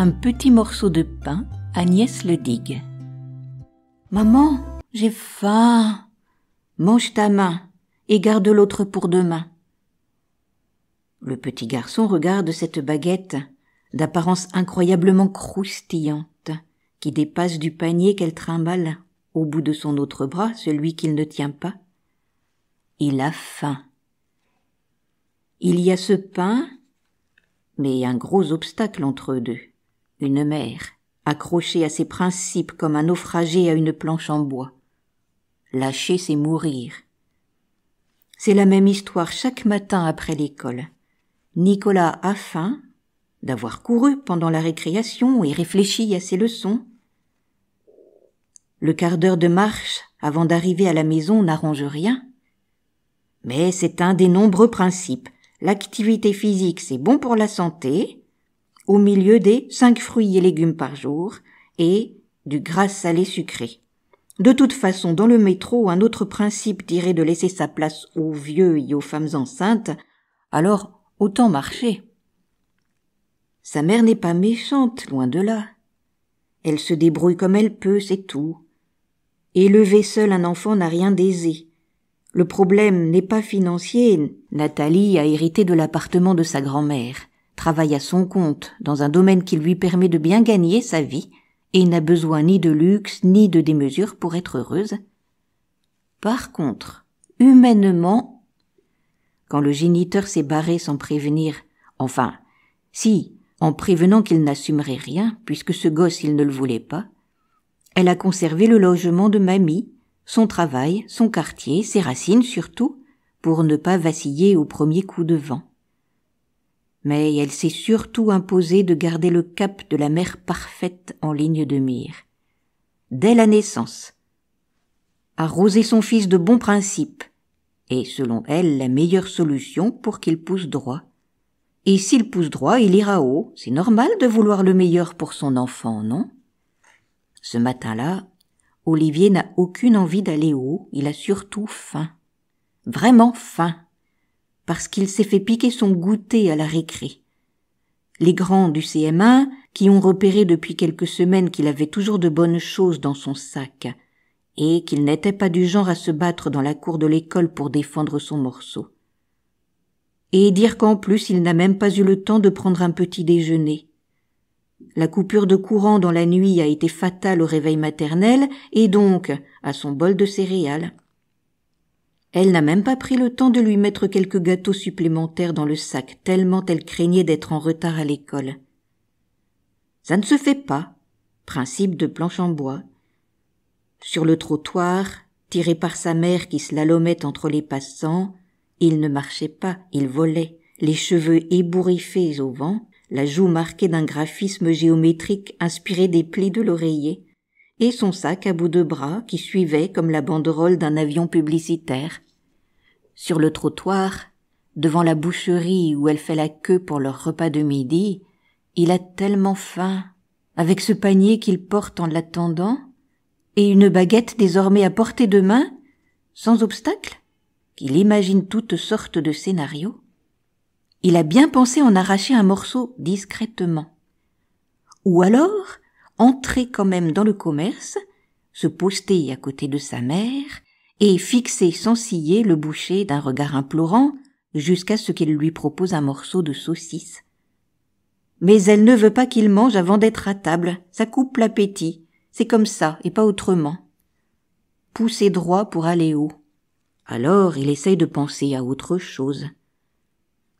Un petit morceau de pain, Agnès le digue. Maman, j'ai faim. Mange ta main et garde l'autre pour demain. Le petit garçon regarde cette baguette, d'apparence incroyablement croustillante, qui dépasse du panier qu'elle trimballe au bout de son autre bras, celui qu'il ne tient pas. Il a faim. Il y a ce pain, mais un gros obstacle entre eux deux une mère, accrochée à ses principes comme un naufragé à une planche en bois. Lâcher, c'est mourir. C'est la même histoire chaque matin après l'école. Nicolas a faim, d'avoir couru pendant la récréation et réfléchi à ses leçons. Le quart d'heure de marche avant d'arriver à la maison n'arrange rien. Mais c'est un des nombreux principes. L'activité physique, c'est bon pour la santé, au milieu des cinq fruits et légumes par jour et du gras salé sucré. De toute façon, dans le métro, un autre principe dirait de laisser sa place aux vieux et aux femmes enceintes, alors autant marcher. Sa mère n'est pas méchante, loin de là. Elle se débrouille comme elle peut, c'est tout. Élever seul un enfant n'a rien d'aisé. Le problème n'est pas financier. Nathalie a hérité de l'appartement de sa grand-mère travaille à son compte, dans un domaine qui lui permet de bien gagner sa vie, et n'a besoin ni de luxe ni de démesure pour être heureuse. Par contre, humainement, quand le géniteur s'est barré sans prévenir, enfin, si, en prévenant qu'il n'assumerait rien, puisque ce gosse il ne le voulait pas, elle a conservé le logement de mamie, son travail, son quartier, ses racines surtout, pour ne pas vaciller au premier coup de vent mais elle s'est surtout imposée de garder le cap de la mère parfaite en ligne de mire. Dès la naissance, arroser son fils de bons principes est, selon elle, la meilleure solution pour qu'il pousse droit. Et s'il pousse droit, il ira haut. C'est normal de vouloir le meilleur pour son enfant, non? Ce matin-là, Olivier n'a aucune envie d'aller haut, il a surtout faim. Vraiment faim parce qu'il s'est fait piquer son goûter à la récré. Les grands du CM1, qui ont repéré depuis quelques semaines qu'il avait toujours de bonnes choses dans son sac, et qu'il n'était pas du genre à se battre dans la cour de l'école pour défendre son morceau. Et dire qu'en plus il n'a même pas eu le temps de prendre un petit déjeuner. La coupure de courant dans la nuit a été fatale au réveil maternel et donc à son bol de céréales. Elle n'a même pas pris le temps de lui mettre quelques gâteaux supplémentaires dans le sac, tellement elle craignait d'être en retard à l'école. Ça ne se fait pas. Principe de planche en bois. Sur le trottoir, tiré par sa mère qui se lalomait entre les passants, il ne marchait pas, il volait, les cheveux ébouriffés au vent, la joue marquée d'un graphisme géométrique inspiré des plis de l'oreiller et son sac à bout de bras qui suivait comme la banderole d'un avion publicitaire. Sur le trottoir, devant la boucherie où elle fait la queue pour leur repas de midi, il a tellement faim, avec ce panier qu'il porte en l'attendant, et une baguette désormais à portée de main, sans obstacle, qu'il imagine toutes sortes de scénarios. Il a bien pensé en arracher un morceau discrètement. Ou alors, entrer quand même dans le commerce, se poster à côté de sa mère, et fixer sans siller le boucher d'un regard implorant jusqu'à ce qu'il lui propose un morceau de saucisse. Mais elle ne veut pas qu'il mange avant d'être à table, ça coupe l'appétit, c'est comme ça et pas autrement. Pousser droit pour aller haut. Alors il essaye de penser à autre chose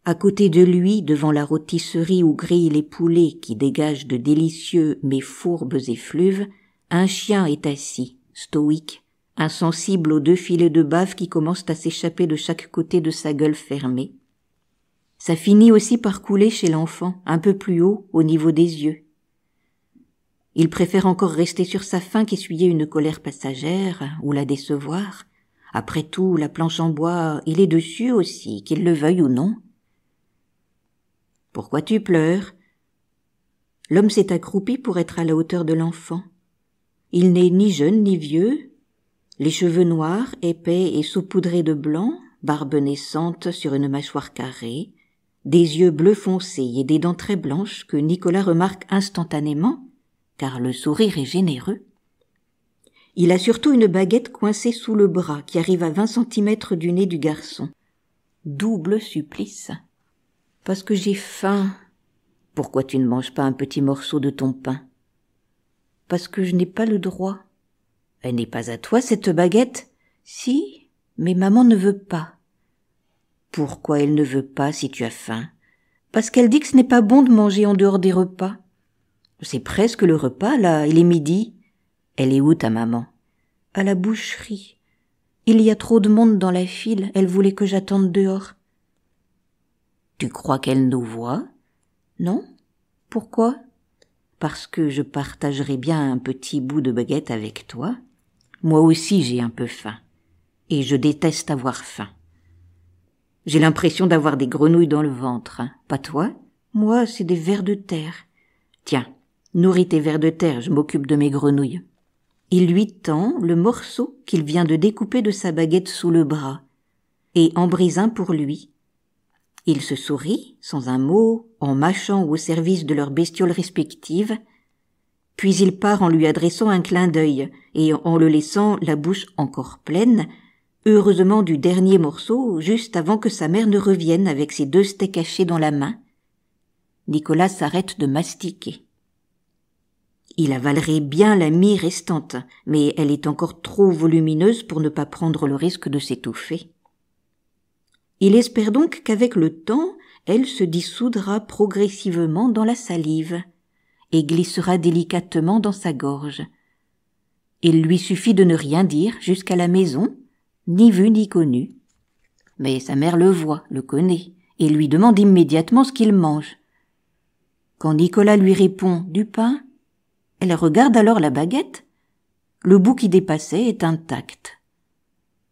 à côté de lui, devant la rôtisserie où grillent les poulets qui dégagent de délicieux mais fourbes effluves, un chien est assis, stoïque, insensible aux deux filets de bave qui commencent à s'échapper de chaque côté de sa gueule fermée. Ça finit aussi par couler chez l'enfant, un peu plus haut, au niveau des yeux. Il préfère encore rester sur sa faim qu'essuyer une colère passagère ou la décevoir. Après tout, la planche en bois, il est dessus aussi, qu'il le veuille ou non. Pourquoi tu pleures? L'homme s'est accroupi pour être à la hauteur de l'enfant. Il n'est ni jeune ni vieux, les cheveux noirs, épais et saupoudrés de blanc, barbe naissante sur une mâchoire carrée, des yeux bleus foncés et des dents très blanches que Nicolas remarque instantanément, car le sourire est généreux. Il a surtout une baguette coincée sous le bras qui arrive à vingt centimètres du nez du garçon. Double supplice. Parce que j'ai faim. Pourquoi tu ne manges pas un petit morceau de ton pain Parce que je n'ai pas le droit. Elle n'est pas à toi, cette baguette Si, mais maman ne veut pas. Pourquoi elle ne veut pas si tu as faim Parce qu'elle dit que ce n'est pas bon de manger en dehors des repas. C'est presque le repas, là, il est midi. Elle est où ta maman À la boucherie. Il y a trop de monde dans la file, elle voulait que j'attende dehors. Tu crois qu'elle nous voit Non Pourquoi Parce que je partagerai bien un petit bout de baguette avec toi. Moi aussi j'ai un peu faim. Et je déteste avoir faim. J'ai l'impression d'avoir des grenouilles dans le ventre, hein. pas toi Moi, c'est des vers de terre. Tiens, nourris tes vers de terre, je m'occupe de mes grenouilles. Il lui tend le morceau qu'il vient de découper de sa baguette sous le bras, et en brise un pour lui, il se sourit, sans un mot, en mâchant au service de leurs bestioles respectives, puis il part en lui adressant un clin d'œil, et en le laissant la bouche encore pleine, heureusement du dernier morceau, juste avant que sa mère ne revienne avec ses deux steaks cachés dans la main. Nicolas s'arrête de mastiquer. Il avalerait bien la mie restante, mais elle est encore trop volumineuse pour ne pas prendre le risque de s'étouffer. Il espère donc qu'avec le temps, elle se dissoudra progressivement dans la salive et glissera délicatement dans sa gorge. Il lui suffit de ne rien dire jusqu'à la maison, ni vu ni connu. Mais sa mère le voit, le connaît, et lui demande immédiatement ce qu'il mange. Quand Nicolas lui répond du pain, elle regarde alors la baguette. Le bout qui dépassait est intact.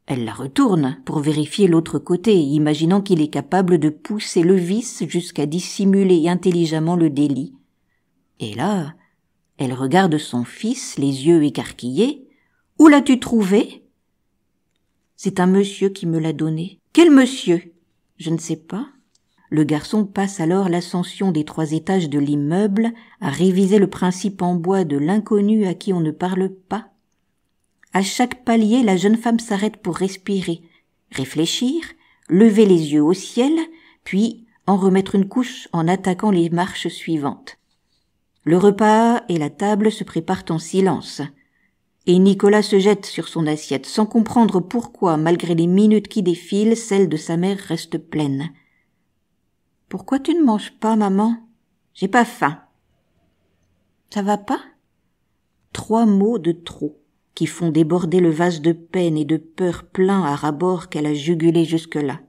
Elle la retourne pour vérifier l'autre côté, imaginant qu'il est capable de pousser le vice jusqu'à dissimuler intelligemment le délit. Et là, elle regarde son fils, les yeux écarquillés. Où l'as-tu trouvé? C'est un monsieur qui me l'a donné. Quel monsieur? Je ne sais pas. Le garçon passe alors l'ascension des trois étages de l'immeuble à réviser le principe en bois de l'inconnu à qui on ne parle pas à chaque palier, la jeune femme s'arrête pour respirer, réfléchir, lever les yeux au ciel, puis en remettre une couche en attaquant les marches suivantes. Le repas et la table se préparent en silence. Et Nicolas se jette sur son assiette sans comprendre pourquoi, malgré les minutes qui défilent, celle de sa mère reste pleine. Pourquoi tu ne manges pas, maman? J'ai pas faim. Ça va pas? Trois mots de trop qui font déborder le vase de peine et de peur plein à rabord qu'elle a jugulé jusque-là.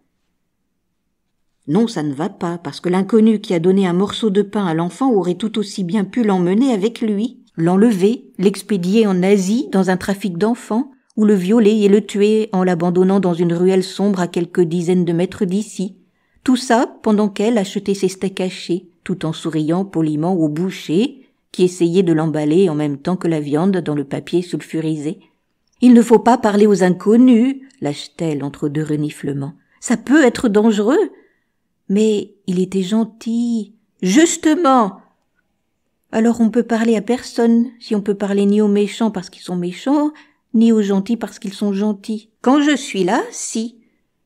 Non, ça ne va pas, parce que l'inconnu qui a donné un morceau de pain à l'enfant aurait tout aussi bien pu l'emmener avec lui, l'enlever, l'expédier en Asie dans un trafic d'enfants, ou le violer et le tuer en l'abandonnant dans une ruelle sombre à quelques dizaines de mètres d'ici. Tout ça pendant qu'elle achetait ses steaks hachés, tout en souriant poliment au boucher, qui essayait de l'emballer en même temps que la viande dans le papier sulfurisé. Il ne faut pas parler aux inconnus, lâche-t-elle entre deux reniflements. Ça peut être dangereux. Mais il était gentil. Justement. Alors on peut parler à personne, si on peut parler ni aux méchants parce qu'ils sont méchants, ni aux gentils parce qu'ils sont gentils. Quand je suis là, si.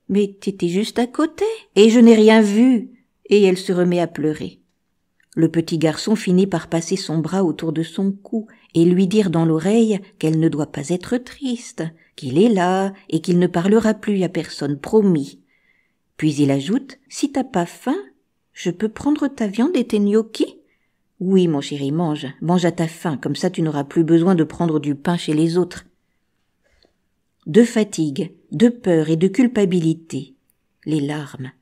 Mais t'étais juste à côté, et je n'ai rien vu. Et elle se remet à pleurer. Le petit garçon finit par passer son bras autour de son cou et lui dire dans l'oreille qu'elle ne doit pas être triste, qu'il est là et qu'il ne parlera plus à personne, promis. Puis il ajoute Si t'as pas faim, je peux prendre ta viande et tes gnocchis Oui, mon chéri, mange, mange à ta faim, comme ça tu n'auras plus besoin de prendre du pain chez les autres. De fatigue, de peur et de culpabilité, les larmes,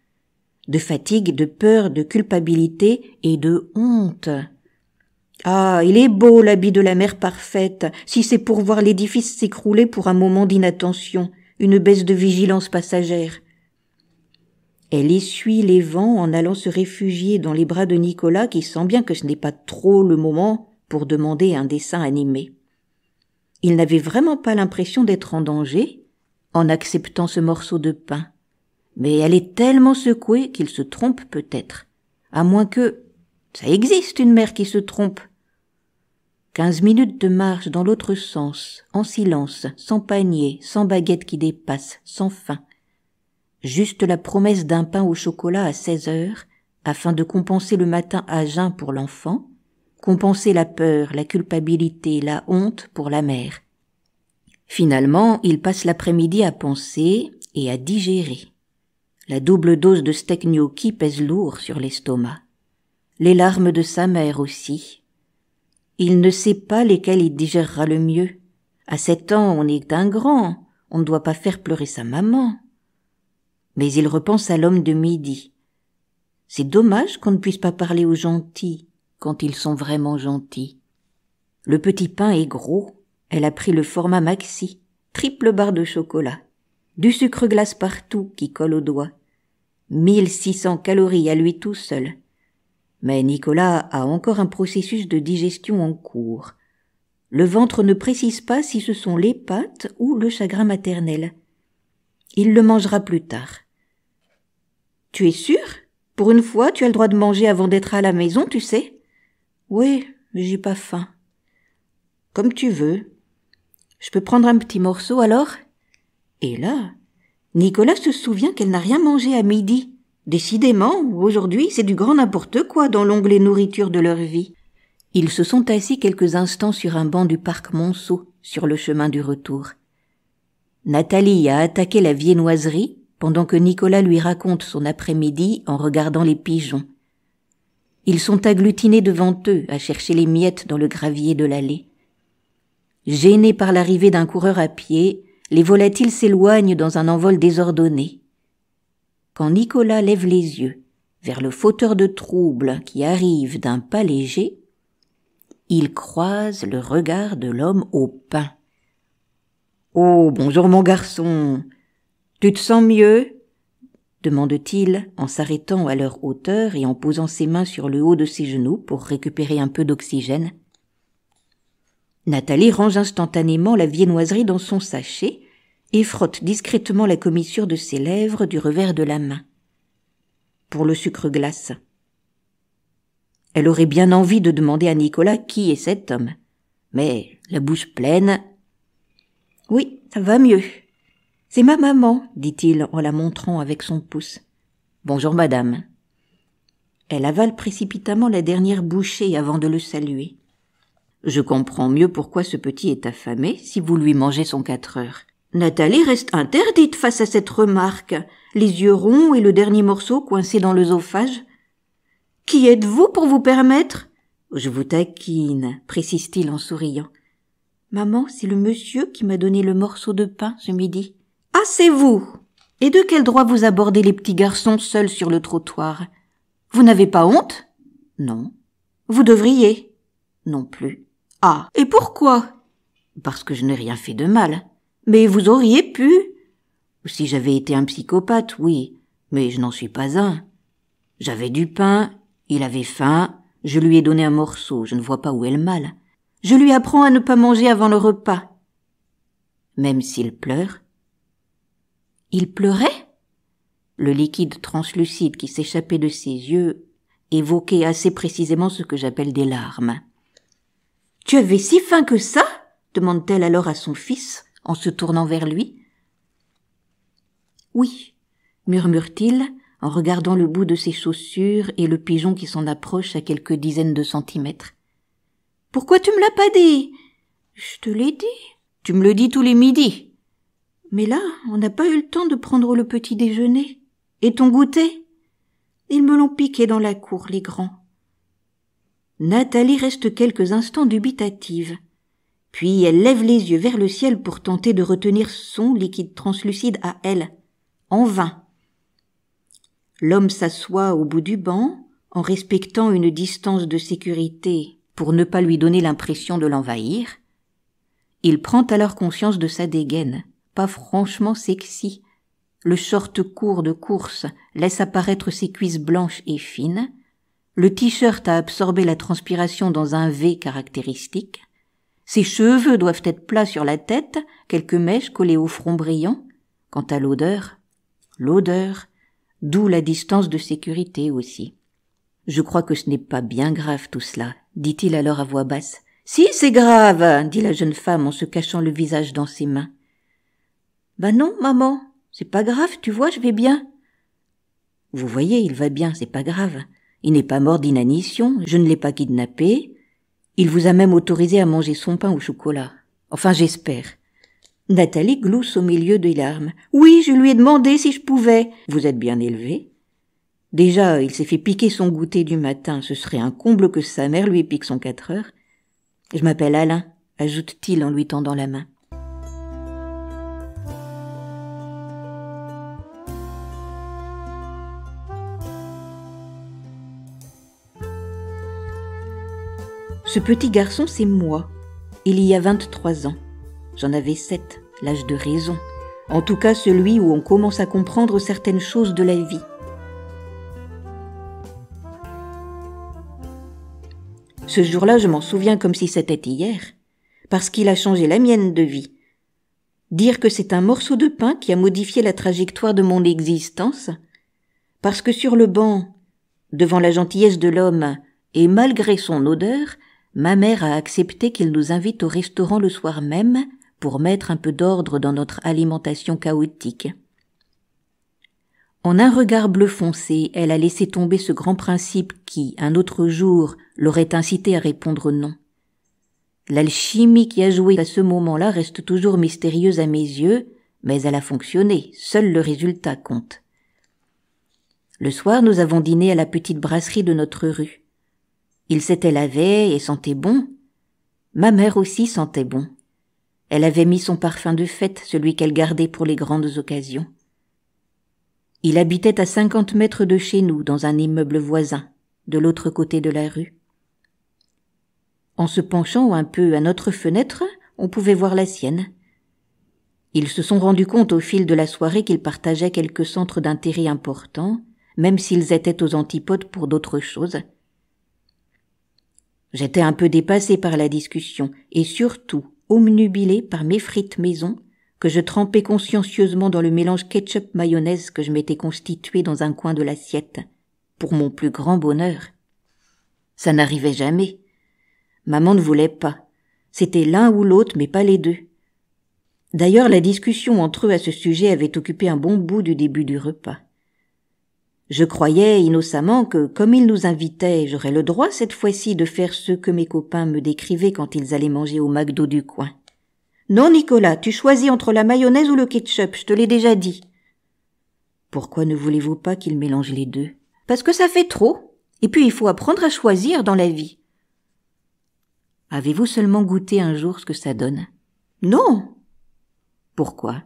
de fatigue, de peur, de culpabilité et de honte. Ah, il est beau l'habit de la mère parfaite, si c'est pour voir l'édifice s'écrouler pour un moment d'inattention, une baisse de vigilance passagère. Elle essuie les vents en allant se réfugier dans les bras de Nicolas qui sent bien que ce n'est pas trop le moment pour demander un dessin animé. Il n'avait vraiment pas l'impression d'être en danger en acceptant ce morceau de pain mais elle est tellement secouée qu'il se trompe peut-être. À moins que ça existe une mère qui se trompe. Quinze minutes de marche dans l'autre sens, en silence, sans panier, sans baguette qui dépasse, sans fin. Juste la promesse d'un pain au chocolat à seize heures, afin de compenser le matin à jeun pour l'enfant, compenser la peur, la culpabilité, la honte pour la mère. Finalement, il passe l'après-midi à penser et à digérer. La double dose de steak gnocchi pèse lourd sur l'estomac. Les larmes de sa mère aussi. Il ne sait pas lesquelles il digérera le mieux. À sept ans, on est un grand, on ne doit pas faire pleurer sa maman. Mais il repense à l'homme de midi. C'est dommage qu'on ne puisse pas parler aux gentils quand ils sont vraiment gentils. Le petit pain est gros, elle a pris le format maxi, triple barre de chocolat, du sucre glace partout qui colle aux doigts, 1600 calories à lui tout seul. Mais Nicolas a encore un processus de digestion en cours. Le ventre ne précise pas si ce sont les pâtes ou le chagrin maternel. Il le mangera plus tard. Tu es sûr Pour une fois, tu as le droit de manger avant d'être à la maison, tu sais Oui, mais j'ai pas faim. Comme tu veux. Je peux prendre un petit morceau alors Et là, Nicolas se souvient qu'elle n'a rien mangé à midi. Décidément, aujourd'hui, c'est du grand n'importe quoi dans l'onglet nourriture de leur vie. Ils se sont assis quelques instants sur un banc du parc Monceau, sur le chemin du retour. Nathalie a attaqué la viennoiserie pendant que Nicolas lui raconte son après-midi en regardant les pigeons. Ils sont agglutinés devant eux à chercher les miettes dans le gravier de l'allée. Gênés par l'arrivée d'un coureur à pied, les volatiles s'éloignent dans un envol désordonné. Quand Nicolas lève les yeux vers le fauteur de troubles qui arrive d'un pas léger, il croise le regard de l'homme au pain. Oh, bonjour mon garçon. Tu te sens mieux? demande-t-il en s'arrêtant à leur hauteur et en posant ses mains sur le haut de ses genoux pour récupérer un peu d'oxygène. Nathalie range instantanément la viennoiserie dans son sachet et frotte discrètement la commissure de ses lèvres du revers de la main. Pour le sucre glace. Elle aurait bien envie de demander à Nicolas qui est cet homme. Mais la bouche pleine. Oui, ça va mieux. C'est ma maman, dit-il en la montrant avec son pouce. Bonjour, madame. Elle avale précipitamment la dernière bouchée avant de le saluer. Je comprends mieux pourquoi ce petit est affamé si vous lui mangez son quatre heures. Nathalie reste interdite face à cette remarque, les yeux ronds et le dernier morceau coincé dans l'œsophage. Qui êtes-vous pour vous permettre Je vous taquine, précise-t-il en souriant. Maman, c'est le monsieur qui m'a donné le morceau de pain je ce dis. « Ah, c'est vous Et de quel droit vous abordez les petits garçons seuls sur le trottoir Vous n'avez pas honte Non. Vous devriez Non plus. Ah. Et pourquoi? Parce que je n'ai rien fait de mal. Mais vous auriez pu. Si j'avais été un psychopathe, oui. Mais je n'en suis pas un. J'avais du pain, il avait faim, je lui ai donné un morceau, je ne vois pas où est le mal. Je lui apprends à ne pas manger avant le repas. Même s'il pleure. Il pleurait? Le liquide translucide qui s'échappait de ses yeux évoquait assez précisément ce que j'appelle des larmes. Tu avais si faim que ça? demande-t-elle alors à son fils, en se tournant vers lui. Oui, murmure-t-il, en regardant le bout de ses chaussures et le pigeon qui s'en approche à quelques dizaines de centimètres. Pourquoi tu me l'as pas dit? Je te l'ai dit. Tu me le dis tous les midis. Mais là, on n'a pas eu le temps de prendre le petit déjeuner. Et ton goûter? Ils me l'ont piqué dans la cour, les grands. Nathalie reste quelques instants dubitative. Puis elle lève les yeux vers le ciel pour tenter de retenir son liquide translucide à elle. En vain. L'homme s'assoit au bout du banc, en respectant une distance de sécurité pour ne pas lui donner l'impression de l'envahir. Il prend alors conscience de sa dégaine, pas franchement sexy. Le short court de course laisse apparaître ses cuisses blanches et fines, le t-shirt a absorbé la transpiration dans un V caractéristique, ses cheveux doivent être plats sur la tête, quelques mèches collées au front brillant. Quant à l'odeur, l'odeur, d'où la distance de sécurité aussi. Je crois que ce n'est pas bien grave tout cela, dit-il alors à voix basse. Si, c'est grave, dit la jeune femme en se cachant le visage dans ses mains. Ben non, maman, c'est pas grave, tu vois, je vais bien. Vous voyez, il va bien, c'est pas grave. Il n'est pas mort d'inanition, je ne l'ai pas kidnappé. Il vous a même autorisé à manger son pain au chocolat. Enfin, j'espère. Nathalie glousse au milieu des larmes. Oui, je lui ai demandé si je pouvais. Vous êtes bien élevé. Déjà, il s'est fait piquer son goûter du matin. Ce serait un comble que sa mère lui pique son quatre heures. Je m'appelle Alain, ajoute-t-il en lui tendant la main. Ce petit garçon, c'est moi. Il y a 23 ans. J'en avais 7, l'âge de raison. En tout cas, celui où on commence à comprendre certaines choses de la vie. Ce jour-là, je m'en souviens comme si c'était hier, parce qu'il a changé la mienne de vie. Dire que c'est un morceau de pain qui a modifié la trajectoire de mon existence, parce que sur le banc, devant la gentillesse de l'homme, et malgré son odeur, ma mère a accepté qu'il nous invite au restaurant le soir même pour mettre un peu d'ordre dans notre alimentation chaotique. En un regard bleu foncé, elle a laissé tomber ce grand principe qui, un autre jour, l'aurait incité à répondre non. L'alchimie qui a joué à ce moment-là reste toujours mystérieuse à mes yeux, mais elle a fonctionné, seul le résultat compte. Le soir, nous avons dîné à la petite brasserie de notre rue. Il s'était lavé et sentait bon. Ma mère aussi sentait bon. Elle avait mis son parfum de fête, celui qu'elle gardait pour les grandes occasions. Il habitait à cinquante mètres de chez nous, dans un immeuble voisin, de l'autre côté de la rue. En se penchant un peu à notre fenêtre, on pouvait voir la sienne. Ils se sont rendus compte au fil de la soirée qu'ils partageaient quelques centres d'intérêt importants, même s'ils étaient aux antipodes pour d'autres choses. J'étais un peu dépassé par la discussion et surtout omnubilé par mes frites maison que je trempais consciencieusement dans le mélange ketchup-mayonnaise que je m'étais constitué dans un coin de l'assiette, pour mon plus grand bonheur. Ça n'arrivait jamais. Maman ne voulait pas. C'était l'un ou l'autre, mais pas les deux. D'ailleurs, la discussion entre eux à ce sujet avait occupé un bon bout du début du repas. Je croyais innocemment que, comme ils nous invitaient, j'aurais le droit cette fois-ci de faire ce que mes copains me décrivaient quand ils allaient manger au McDo du coin. Non, Nicolas, tu choisis entre la mayonnaise ou le ketchup, je te l'ai déjà dit. Pourquoi ne voulez-vous pas qu'ils mélangent les deux Parce que ça fait trop. Et puis il faut apprendre à choisir dans la vie. Avez-vous seulement goûté un jour ce que ça donne Non. Pourquoi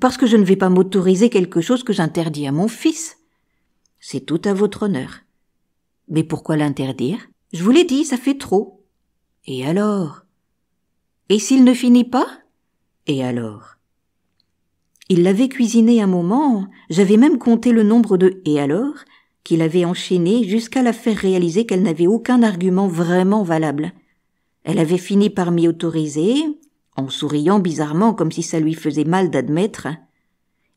Parce que je ne vais pas m'autoriser quelque chose que j'interdis à mon fils. C'est tout à votre honneur. Mais pourquoi l'interdire Je vous l'ai dit, ça fait trop. Et alors Et s'il ne finit pas Et alors Il l'avait cuisiné un moment, j'avais même compté le nombre de et alors qu'il avait enchaîné jusqu'à la faire réaliser qu'elle n'avait aucun argument vraiment valable. Elle avait fini par m'y autoriser, en souriant bizarrement comme si ça lui faisait mal d'admettre.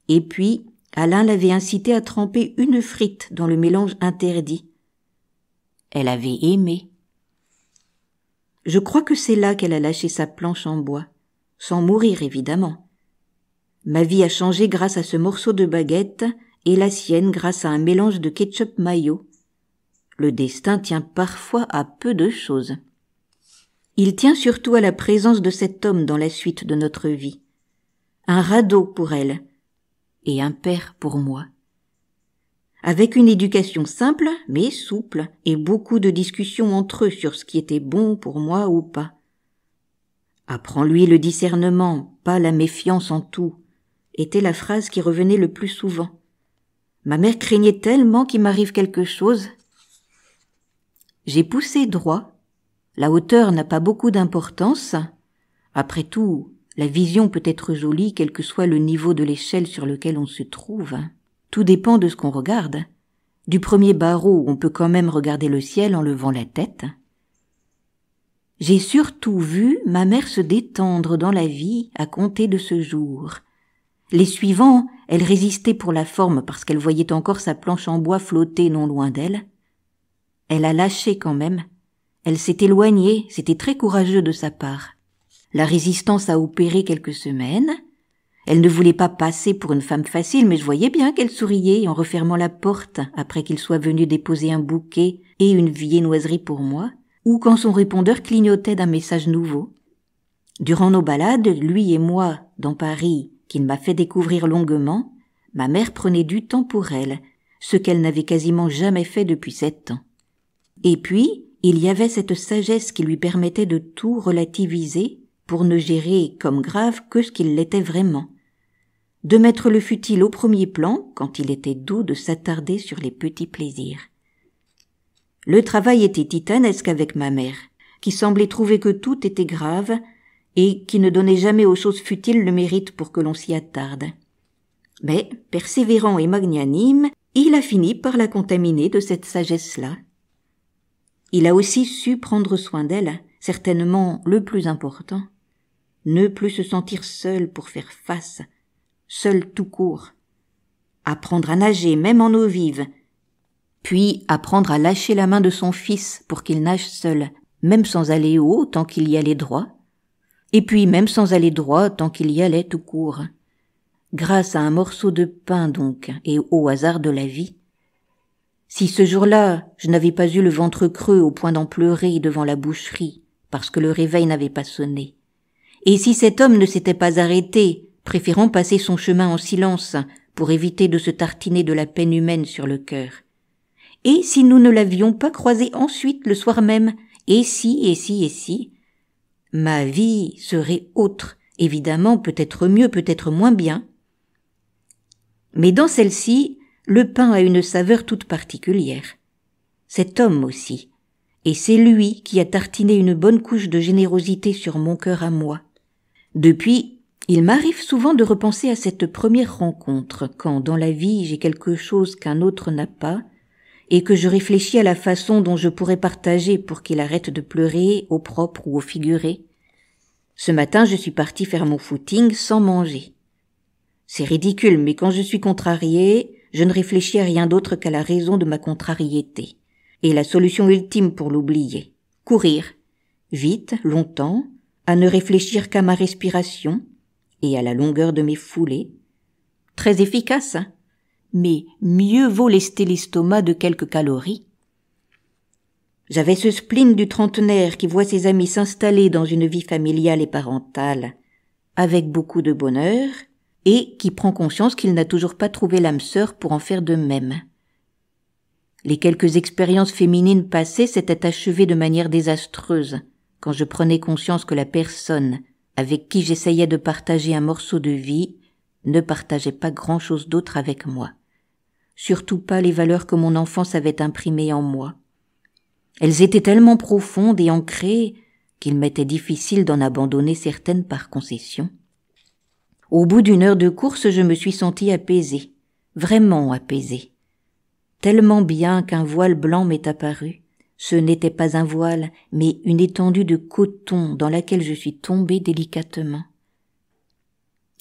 Et puis, Alain l'avait incité à tremper une frite dans le mélange interdit. Elle avait aimé. Je crois que c'est là qu'elle a lâché sa planche en bois, sans mourir évidemment. Ma vie a changé grâce à ce morceau de baguette et la sienne grâce à un mélange de ketchup mayo. Le destin tient parfois à peu de choses. Il tient surtout à la présence de cet homme dans la suite de notre vie. Un radeau pour elle, et un père pour moi. Avec une éducation simple, mais souple, et beaucoup de discussions entre eux sur ce qui était bon pour moi ou pas. Apprends-lui le discernement, pas la méfiance en tout, était la phrase qui revenait le plus souvent. Ma mère craignait tellement qu'il m'arrive quelque chose. J'ai poussé droit. La hauteur n'a pas beaucoup d'importance. Après tout, la vision peut être jolie quel que soit le niveau de l'échelle sur lequel on se trouve. Tout dépend de ce qu'on regarde. Du premier barreau, on peut quand même regarder le ciel en levant la tête. J'ai surtout vu ma mère se détendre dans la vie à compter de ce jour. Les suivants, elle résistait pour la forme parce qu'elle voyait encore sa planche en bois flotter non loin d'elle. Elle a lâché quand même. Elle s'est éloignée, c'était très courageux de sa part. La résistance a opéré quelques semaines. Elle ne voulait pas passer pour une femme facile, mais je voyais bien qu'elle souriait en refermant la porte après qu'il soit venu déposer un bouquet et une noiserie pour moi, ou quand son répondeur clignotait d'un message nouveau. Durant nos balades, lui et moi, dans Paris, qu'il m'a fait découvrir longuement, ma mère prenait du temps pour elle, ce qu'elle n'avait quasiment jamais fait depuis sept ans. Et puis, il y avait cette sagesse qui lui permettait de tout relativiser pour ne gérer comme grave que ce qu'il l'était vraiment. De mettre le futile au premier plan quand il était doux de s'attarder sur les petits plaisirs. Le travail était titanesque avec ma mère, qui semblait trouver que tout était grave et qui ne donnait jamais aux choses futiles le mérite pour que l'on s'y attarde. Mais, persévérant et magnanime, il a fini par la contaminer de cette sagesse-là. Il a aussi su prendre soin d'elle, certainement le plus important ne plus se sentir seul pour faire face, seul tout court, apprendre à nager même en eau vive, puis apprendre à lâcher la main de son fils pour qu'il nage seul, même sans aller haut tant qu'il y allait droit, et puis même sans aller droit tant qu'il y allait tout court. Grâce à un morceau de pain donc, et au hasard de la vie. Si ce jour-là je n'avais pas eu le ventre creux au point d'en pleurer devant la boucherie, parce que le réveil n'avait pas sonné, et si cet homme ne s'était pas arrêté, préférant passer son chemin en silence pour éviter de se tartiner de la peine humaine sur le cœur. Et si nous ne l'avions pas croisé ensuite le soir même, et si, et si, et si, ma vie serait autre, évidemment peut-être mieux, peut-être moins bien. Mais dans celle-ci, le pain a une saveur toute particulière. Cet homme aussi. Et c'est lui qui a tartiné une bonne couche de générosité sur mon cœur à moi. Depuis, il m'arrive souvent de repenser à cette première rencontre, quand dans la vie j'ai quelque chose qu'un autre n'a pas, et que je réfléchis à la façon dont je pourrais partager pour qu'il arrête de pleurer, au propre ou au figuré. Ce matin, je suis partie faire mon footing sans manger. C'est ridicule, mais quand je suis contrariée, je ne réfléchis à rien d'autre qu'à la raison de ma contrariété. Et la solution ultime pour l'oublier. Courir. Vite, longtemps, à ne réfléchir qu'à ma respiration et à la longueur de mes foulées. Très efficace, hein. mais mieux vaut lester l'estomac de quelques calories. J'avais ce spleen du trentenaire qui voit ses amis s'installer dans une vie familiale et parentale, avec beaucoup de bonheur, et qui prend conscience qu'il n'a toujours pas trouvé l'âme sœur pour en faire de même. Les quelques expériences féminines passées s'étaient achevées de manière désastreuse quand je prenais conscience que la personne avec qui j'essayais de partager un morceau de vie ne partageait pas grand-chose d'autre avec moi, surtout pas les valeurs que mon enfance avait imprimées en moi. Elles étaient tellement profondes et ancrées qu'il m'était difficile d'en abandonner certaines par concession. Au bout d'une heure de course, je me suis sentie apaisée, vraiment apaisée, tellement bien qu'un voile blanc m'est apparu, ce n'était pas un voile, mais une étendue de coton dans laquelle je suis tombée délicatement.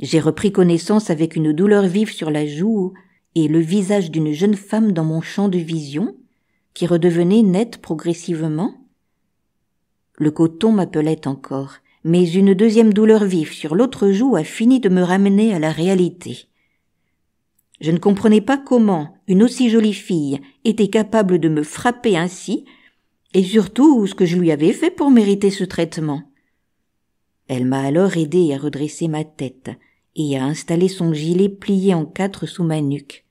J'ai repris connaissance avec une douleur vive sur la joue et le visage d'une jeune femme dans mon champ de vision, qui redevenait net progressivement. Le coton m'appelait encore, mais une deuxième douleur vive sur l'autre joue a fini de me ramener à la réalité. Je ne comprenais pas comment une aussi jolie fille était capable de me frapper ainsi et surtout ce que je lui avais fait pour mériter ce traitement. Elle m'a alors aidé à redresser ma tête et à installer son gilet plié en quatre sous ma nuque.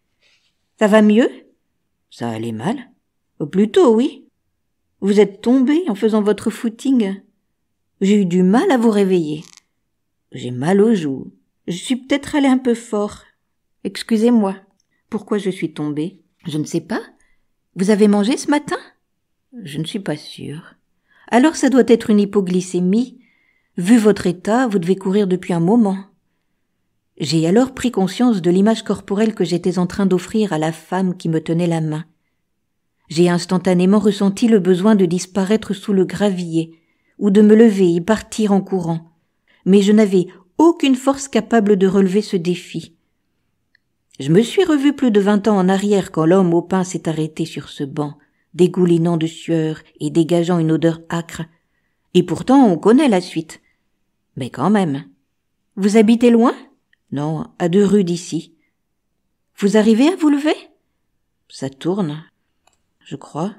Ça va mieux? Ça allait mal? plutôt, oui. Vous êtes tombé en faisant votre footing? J'ai eu du mal à vous réveiller. J'ai mal aux joues. Je suis peut-être allé un peu fort. Excusez-moi. Pourquoi je suis tombée Je ne sais pas. Vous avez mangé ce matin je ne suis pas sûre. Alors ça doit être une hypoglycémie. Vu votre état, vous devez courir depuis un moment. J'ai alors pris conscience de l'image corporelle que j'étais en train d'offrir à la femme qui me tenait la main. J'ai instantanément ressenti le besoin de disparaître sous le gravier, ou de me lever et partir en courant. Mais je n'avais aucune force capable de relever ce défi. Je me suis revu plus de vingt ans en arrière quand l'homme au pain s'est arrêté sur ce banc dégoulinant de sueur et dégageant une odeur âcre. Et pourtant on connaît la suite. Mais quand même. Vous habitez loin? Non, à deux rues d'ici. Vous arrivez à vous lever? Ça tourne, je crois.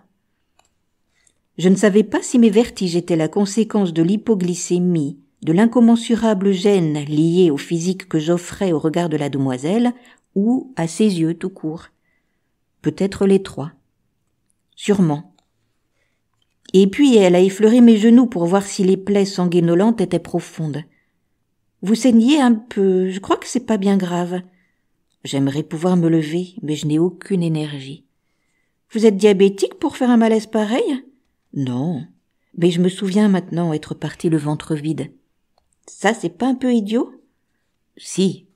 Je ne savais pas si mes vertiges étaient la conséquence de l'hypoglycémie, de l'incommensurable gêne liée au physique que j'offrais au regard de la demoiselle, ou à ses yeux tout court. Peut-être les trois. Sûrement. Et puis elle a effleuré mes genoux pour voir si les plaies sanguinolentes étaient profondes. Vous saignez un peu, je crois que c'est pas bien grave. J'aimerais pouvoir me lever, mais je n'ai aucune énergie. Vous êtes diabétique pour faire un malaise pareil? Non. Mais je me souviens maintenant être parti le ventre vide. Ça, c'est pas un peu idiot? Si,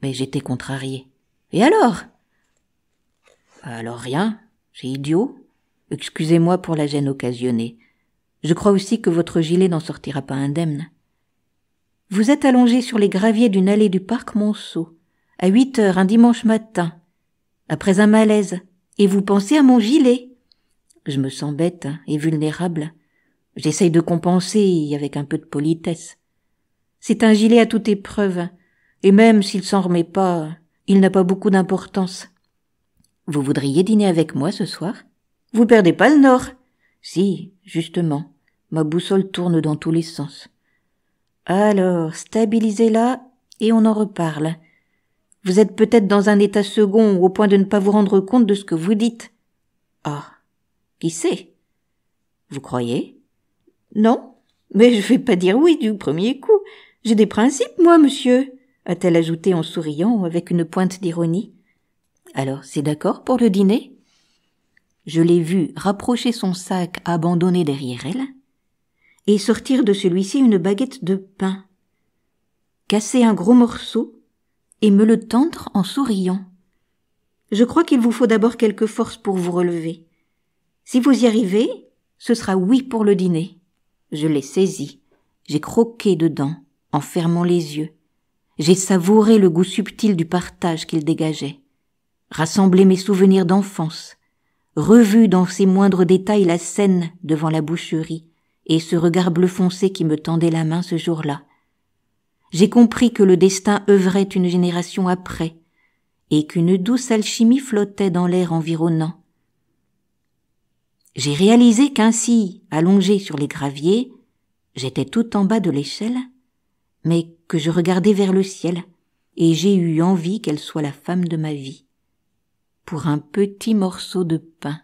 mais j'étais contrarié. Et alors? Alors rien. C'est idiot. Excusez-moi pour la gêne occasionnée. Je crois aussi que votre gilet n'en sortira pas indemne. Vous êtes allongé sur les graviers d'une allée du parc Monceau, à huit heures un dimanche matin, après un malaise, et vous pensez à mon gilet. Je me sens bête et vulnérable. J'essaye de compenser avec un peu de politesse. C'est un gilet à toute épreuve, et même s'il s'en remet pas, il n'a pas beaucoup d'importance. Vous voudriez dîner avec moi ce soir? Vous perdez pas le nord. Si, justement. Ma boussole tourne dans tous les sens. Alors, stabilisez-la et on en reparle. Vous êtes peut-être dans un état second au point de ne pas vous rendre compte de ce que vous dites. Ah. Qui sait? Vous croyez? Non. Mais je vais pas dire oui du premier coup. J'ai des principes, moi, monsieur, a-t-elle ajouté en souriant avec une pointe d'ironie. Alors, c'est d'accord pour le dîner? je l'ai vu rapprocher son sac abandonné derrière elle et sortir de celui-ci une baguette de pain, casser un gros morceau et me le tendre en souriant. Je crois qu'il vous faut d'abord quelque force pour vous relever. Si vous y arrivez, ce sera oui pour le dîner. Je l'ai saisi. J'ai croqué dedans, en fermant les yeux. J'ai savouré le goût subtil du partage qu'il dégageait. Rassemblé mes souvenirs d'enfance, revu dans ses moindres détails la scène devant la boucherie et ce regard bleu foncé qui me tendait la main ce jour-là. J'ai compris que le destin œuvrait une génération après et qu'une douce alchimie flottait dans l'air environnant. J'ai réalisé qu'ainsi, allongé sur les graviers, j'étais tout en bas de l'échelle, mais que je regardais vers le ciel, et j'ai eu envie qu'elle soit la femme de ma vie pour un petit morceau de pain.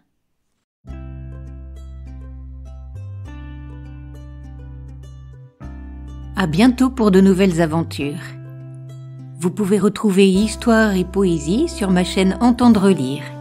À bientôt pour de nouvelles aventures. Vous pouvez retrouver Histoire et Poésie sur ma chaîne Entendre lire.